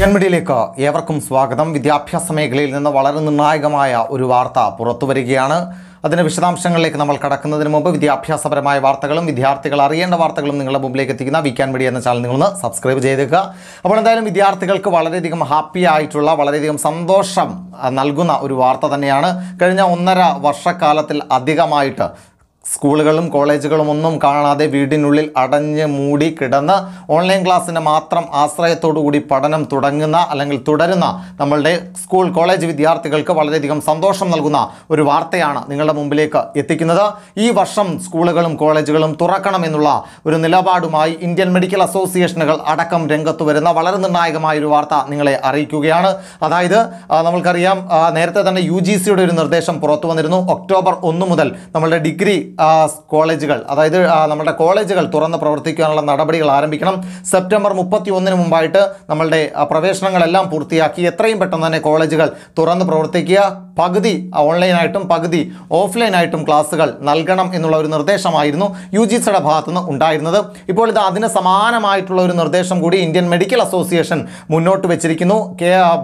ജന്മടിയിലേക്ക് ഏവർക്കും സ്വാഗതം വിദ്യാഭ്യാസ മേഖലയിൽ നിന്ന് വളരെ നിർണായകമായ ഒരു വാർത്ത പുറത്തു വരികയാണ് അതിന് വിശദാംശങ്ങളിലേക്ക് നമ്മൾ കടക്കുന്നതിന് മുമ്പ് വിദ്യാഭ്യാസപരമായ വാർത്തകളും വിദ്യാർത്ഥികൾ അറിയേണ്ട വാർത്തകളും നിങ്ങളുടെ മുമ്പിലേക്ക് എത്തിക്കുന്ന വി ക്യാൻ മീഡിയ എന്ന ചാനൽ നിങ്ങളൊന്ന് സബ്സ്ക്രൈബ് ചെയ്തേക്കുക അപ്പോൾ എന്തായാലും വിദ്യാർത്ഥികൾക്ക് വളരെയധികം ഹാപ്പി ആയിട്ടുള്ള വളരെയധികം സന്തോഷം നൽകുന്ന ഒരു വാർത്ത തന്നെയാണ് കഴിഞ്ഞ ഒന്നര വർഷക്കാലത്തിൽ അധികമായിട്ട് സ്കൂളുകളും കോളേജുകളും ഒന്നും കാണാതെ വീടിനുള്ളിൽ അടഞ്ഞ് മൂടി കിടന്ന് ഓൺലൈൻ ക്ലാസ്സിന് മാത്രം ആശ്രയത്തോടുകൂടി പഠനം തുടങ്ങുന്ന അല്ലെങ്കിൽ തുടരുന്ന നമ്മളുടെ സ്കൂൾ കോളേജ് വിദ്യാർത്ഥികൾക്ക് വളരെയധികം സന്തോഷം നൽകുന്ന ഒരു വാർത്തയാണ് നിങ്ങളുടെ മുമ്പിലേക്ക് എത്തിക്കുന്നത് ഈ വർഷം സ്കൂളുകളും കോളേജുകളും തുറക്കണമെന്നുള്ള ഒരു നിലപാടുമായി ഇന്ത്യൻ മെഡിക്കൽ അസോസിയേഷനുകൾ അടക്കം രംഗത്ത് വരുന്ന വളരെ നിർണായകമായ ഒരു വാർത്ത നിങ്ങളെ അറിയിക്കുകയാണ് അതായത് നമ്മൾക്കറിയാം നേരത്തെ തന്നെ യു ഒരു നിർദ്ദേശം പുറത്തു വന്നിരുന്നു ഒക്ടോബർ ഒന്ന് മുതൽ നമ്മളുടെ ഡിഗ്രി കോളേജുകൾ അതായത് നമ്മുടെ കോളേജുകൾ തുറന്ന് പ്രവർത്തിക്കാനുള്ള നടപടികൾ ആരംഭിക്കണം സെപ്റ്റംബർ മുപ്പത്തി ഒന്നിന് മുമ്പായിട്ട് നമ്മളുടെ പ്രവേശനങ്ങളെല്ലാം പൂർത്തിയാക്കി എത്രയും പെട്ടെന്ന് തന്നെ കോളേജുകൾ തുറന്ന് പ്രവർത്തിക്കുക പകുതി ഓൺലൈനായിട്ടും പകുതി ഓഫ്ലൈനായിട്ടും ക്ലാസ്സുകൾ നൽകണം എന്നുള്ള ഒരു നിർദ്ദേശമായിരുന്നു യു ജി സിയുടെ ഭാഗത്തുനിന്ന് ഉണ്ടായിരുന്നത് ഇപ്പോൾ ഇത് അതിന് സമാനമായിട്ടുള്ള ഒരു നിർദ്ദേശം കൂടി ഇന്ത്യൻ മെഡിക്കൽ അസോസിയേഷൻ മുന്നോട്ട് വെച്ചിരിക്കുന്നു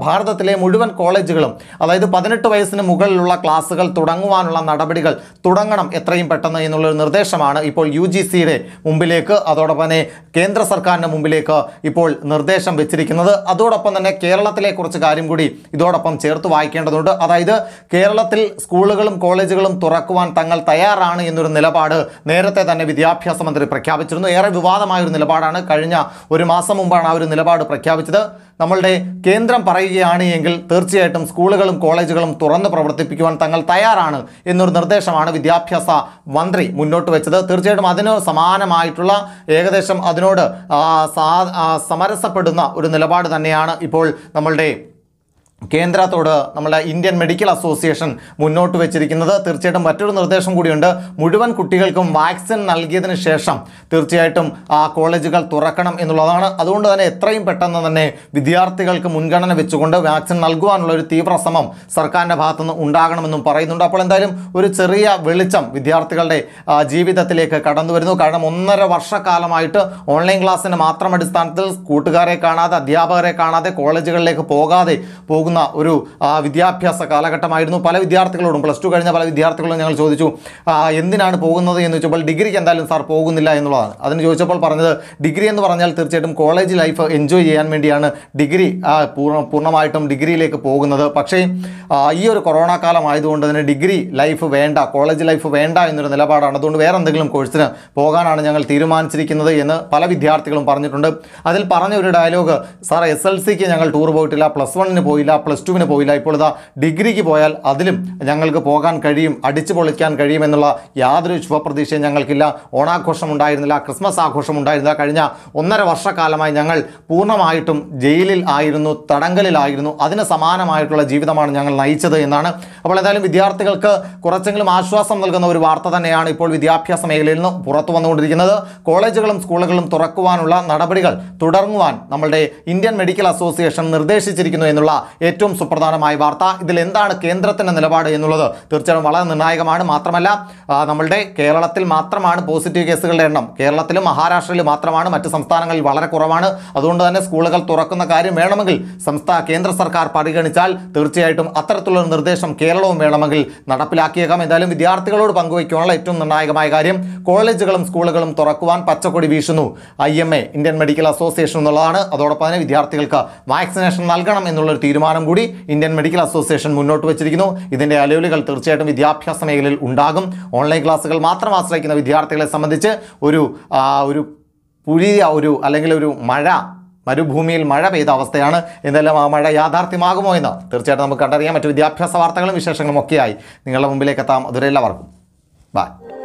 ഭാരതത്തിലെ മുഴുവൻ കോളേജുകളും അതായത് പതിനെട്ട് വയസ്സിന് മുകളിലുള്ള ക്ലാസ്സുകൾ തുടങ്ങുവാനുള്ള നടപടികൾ തുടങ്ങണം എത്രയും പെട്ടെന്ന് എന്നുള്ളൊരു നിർദ്ദേശമാണ് ഇപ്പോൾ യു ജി സിയുടെ മുമ്പിലേക്ക് അതോടൊപ്പം തന്നെ കേന്ദ്ര സർക്കാരിൻ്റെ മുമ്പിലേക്ക് ഇപ്പോൾ നിർദ്ദേശം വെച്ചിരിക്കുന്നത് അതോടൊപ്പം തന്നെ കേരളത്തിലെ കുറച്ച് കാര്യം കൂടി ഇതോടൊപ്പം ചേർത്ത് വായിക്കേണ്ടതുണ്ട് അതായത് കേരളത്തിൽ സ്കൂളുകളും കോളേജുകളും തുറക്കുവാൻ തങ്ങൾ തയ്യാറാണ് എന്നൊരു നിലപാട് നേരത്തെ തന്നെ വിദ്യാഭ്യാസ മന്ത്രി പ്രഖ്യാപിച്ചിരുന്നു ഏറെ വിവാദമായ ഒരു നിലപാടാണ് കഴിഞ്ഞ ഒരു മാസം മുമ്പാണ് ആ ഒരു നിലപാട് പ്രഖ്യാപിച്ചത് നമ്മളുടെ കേന്ദ്രം പറയുകയാണ് എങ്കിൽ തീർച്ചയായിട്ടും സ്കൂളുകളും കോളേജുകളും തുറന്ന് പ്രവർത്തിപ്പിക്കുവാൻ തങ്ങൾ തയ്യാറാണ് എന്നൊരു നിർദ്ദേശമാണ് വിദ്യാഭ്യാസ മന്ത്രി മുന്നോട്ട് വെച്ചത് തീർച്ചയായിട്ടും അതിന് സമാനമായിട്ടുള്ള ഏകദേശം അതിനോട് സമരസപ്പെടുന്ന ഒരു നിലപാട് തന്നെയാണ് ഇപ്പോൾ നമ്മളുടെ കേന്ദ്രത്തോട് നമ്മുടെ ഇന്ത്യൻ മെഡിക്കൽ അസോസിയേഷൻ മുന്നോട്ട് വെച്ചിരിക്കുന്നത് തീർച്ചയായിട്ടും മറ്റൊരു നിർദ്ദേശം കൂടിയുണ്ട് മുഴുവൻ കുട്ടികൾക്കും വാക്സിൻ നൽകിയതിന് ശേഷം തീർച്ചയായിട്ടും ആ കോളേജുകൾ തുറക്കണം എന്നുള്ളതാണ് അതുകൊണ്ട് തന്നെ എത്രയും പെട്ടെന്ന് തന്നെ വിദ്യാർത്ഥികൾക്ക് മുൻഗണന വെച്ചുകൊണ്ട് വാക്സിൻ നൽകുവാനുള്ള ഒരു തീവ്ര ശ്രമം സർക്കാരിൻ്റെ ഭാഗത്തുനിന്ന് ഉണ്ടാകണമെന്നും പറയുന്നുണ്ട് അപ്പോൾ എന്തായാലും ഒരു ചെറിയ വെളിച്ചം വിദ്യാർത്ഥികളുടെ ജീവിതത്തിലേക്ക് കടന്നു വരുന്നു കാരണം ഒന്നര വർഷക്കാലമായിട്ട് ഓൺലൈൻ ക്ലാസ്സിന് മാത്രം അടിസ്ഥാനത്തിൽ കൂട്ടുകാരെ കാണാതെ അധ്യാപകരെ കാണാതെ കോളേജുകളിലേക്ക് പോകാതെ പോകും പോകുന്ന ഒരു വിദ്യാഭ്യാസ കാലഘട്ടമായിരുന്നു പല വിദ്യാർത്ഥികളോടും പ്ലസ് ടു കഴിഞ്ഞ പല വിദ്യാർത്ഥികളോടും ഞങ്ങൾ ചോദിച്ചു എന്തിനാണ് പോകുന്നത് എന്ന് ചോദിച്ചപ്പോൾ ഡിഗ്രിക്ക് എന്തായാലും സാർ പോകുന്നില്ല എന്നുള്ളതാണ് അതിന് ചോദിച്ചപ്പോൾ പറഞ്ഞത് ഡിഗ്രി എന്ന് പറഞ്ഞാൽ തീർച്ചയായിട്ടും കോളേജ് ലൈഫ് എൻജോയ് ചെയ്യാൻ വേണ്ടിയാണ് ഡിഗ്രി പൂർണ്ണ പൂർണ്ണമായിട്ടും ഡിഗ്രിയിലേക്ക് പോകുന്നത് പക്ഷേ ഈ ഒരു കൊറോണ കാലം ആയതുകൊണ്ട് തന്നെ ഡിഗ്രി ലൈഫ് വേണ്ട കോളേജ് ലൈഫ് വേണ്ട എന്നൊരു നിലപാടാണ് അതുകൊണ്ട് വേറെ എന്തെങ്കിലും കോഴ്സിന് പോകാനാണ് ഞങ്ങൾ തീരുമാനിച്ചിരിക്കുന്നത് എന്ന് പല വിദ്യാർത്ഥികളും പറഞ്ഞിട്ടുണ്ട് അതിൽ പറഞ്ഞ ഒരു ഡയലോഗ് സാർ എസ് എൽ സിക്ക് ഞങ്ങൾ ടൂർ പോയിട്ടില്ല പ്ലസ് വണ്ണിന് പോയില്ല പ്ലസ് ടുവിന് പോയില്ല ഇപ്പോൾ ഇതാ ഡിഗ്രിക്ക് പോയാൽ അതിലും ഞങ്ങൾക്ക് പോകാൻ കഴിയും അടിച്ചു പൊളിക്കാൻ കഴിയുമെന്നുള്ള യാതൊരു ശുഭപ്രതീക്ഷയും ഞങ്ങൾക്കില്ല ഓണാഘോഷം ഉണ്ടായിരുന്നില്ല ക്രിസ്മസ് ആഘോഷം ഉണ്ടായിരുന്നില്ല കഴിഞ്ഞ ഒന്നര വർഷക്കാലമായി ഞങ്ങൾ പൂർണ്ണമായിട്ടും ജയിലിൽ ആയിരുന്നു തടങ്കലിലായിരുന്നു അതിന് സമാനമായിട്ടുള്ള ജീവിതമാണ് ഞങ്ങൾ നയിച്ചത് എന്നാണ് അപ്പോൾ ഏതായാലും വിദ്യാർത്ഥികൾക്ക് കുറച്ചെങ്കിലും ആശ്വാസം നൽകുന്ന ഒരു വാർത്ത തന്നെയാണ് ഇപ്പോൾ വിദ്യാഭ്യാസ മേഖലയിൽ നിന്ന് പുറത്തു വന്നുകൊണ്ടിരിക്കുന്നത് കോളേജുകളും സ്കൂളുകളും തുറക്കുവാനുള്ള നടപടികൾ തുടങ്ങുവാൻ നമ്മളുടെ ഇന്ത്യൻ മെഡിക്കൽ അസോസിയേഷൻ നിർദ്ദേശിച്ചിരിക്കുന്നു എന്നുള്ള ഏറ്റവും സുപ്രധാനമായ വാർത്ത ഇതിൽ എന്താണ് കേന്ദ്രത്തിൻ്റെ നിലപാട് എന്നുള്ളത് തീർച്ചയായും വളരെ നിർണായകമാണ് മാത്രമല്ല നമ്മളുടെ കേരളത്തിൽ മാത്രമാണ് പോസിറ്റീവ് കേസുകളുടെ എണ്ണം കേരളത്തിലും മഹാരാഷ്ട്രയിലും മാത്രമാണ് മറ്റ് സംസ്ഥാനങ്ങളിൽ വളരെ കുറവാണ് അതുകൊണ്ട് തന്നെ സ്കൂളുകൾ തുറക്കുന്ന കാര്യം വേണമെങ്കിൽ സംസ്ഥാന കേന്ദ്ര സർക്കാർ പരിഗണിച്ചാൽ തീർച്ചയായിട്ടും അത്തരത്തിലുള്ള നിർദ്ദേശം കേരളവും വേണമെങ്കിൽ നടപ്പിലാക്കിയേക്കാം എന്തായാലും വിദ്യാർത്ഥികളോട് പങ്കുവയ്ക്കാനുള്ള ഏറ്റവും നിർണായകമായ കാര്യം കോളേജുകളും സ്കൂളുകളും തുറക്കുവാൻ പച്ചക്കൊടി വീശുന്നു ഐ ഇന്ത്യൻ മെഡിക്കൽ അസോസിയേഷൻ എന്നുള്ളതാണ് അതോടൊപ്പം തന്നെ വിദ്യാർത്ഥികൾക്ക് വാക്സിനേഷൻ നൽകണം എന്നുള്ളൊരു തീരുമാനം തീരുമാനം കൂടി ഇന്ത്യൻ മെഡിക്കൽ അസോസിയേഷൻ മുന്നോട്ട് വച്ചിരിക്കുന്നു ഇതിൻ്റെ അലവലുകൾ തീർച്ചയായിട്ടും വിദ്യാഭ്യാസ മേഖലയിൽ ഉണ്ടാകും ഓൺലൈൻ ക്ലാസ്സുകൾ മാത്രം ആശ്രയിക്കുന്ന വിദ്യാർത്ഥികളെ സംബന്ധിച്ച് ഒരു ഒരു പുതിയ ഒരു അല്ലെങ്കിൽ ഒരു മഴ മരുഭൂമിയിൽ മഴ പെയ്ത അവസ്ഥയാണ് എന്തെല്ലാം ആ മഴ യാഥാർത്ഥ്യമാകുമോ എന്ന് തീർച്ചയായിട്ടും നമുക്ക് കണ്ടറിയാം മറ്റു വിദ്യാഭ്യാസ വാർത്തകളും വിശേഷങ്ങളും ഒക്കെയായി നിങ്ങളുടെ മുമ്പിലേക്ക് എത്താം അതുവരെ എല്ലാവർക്കും ബൈ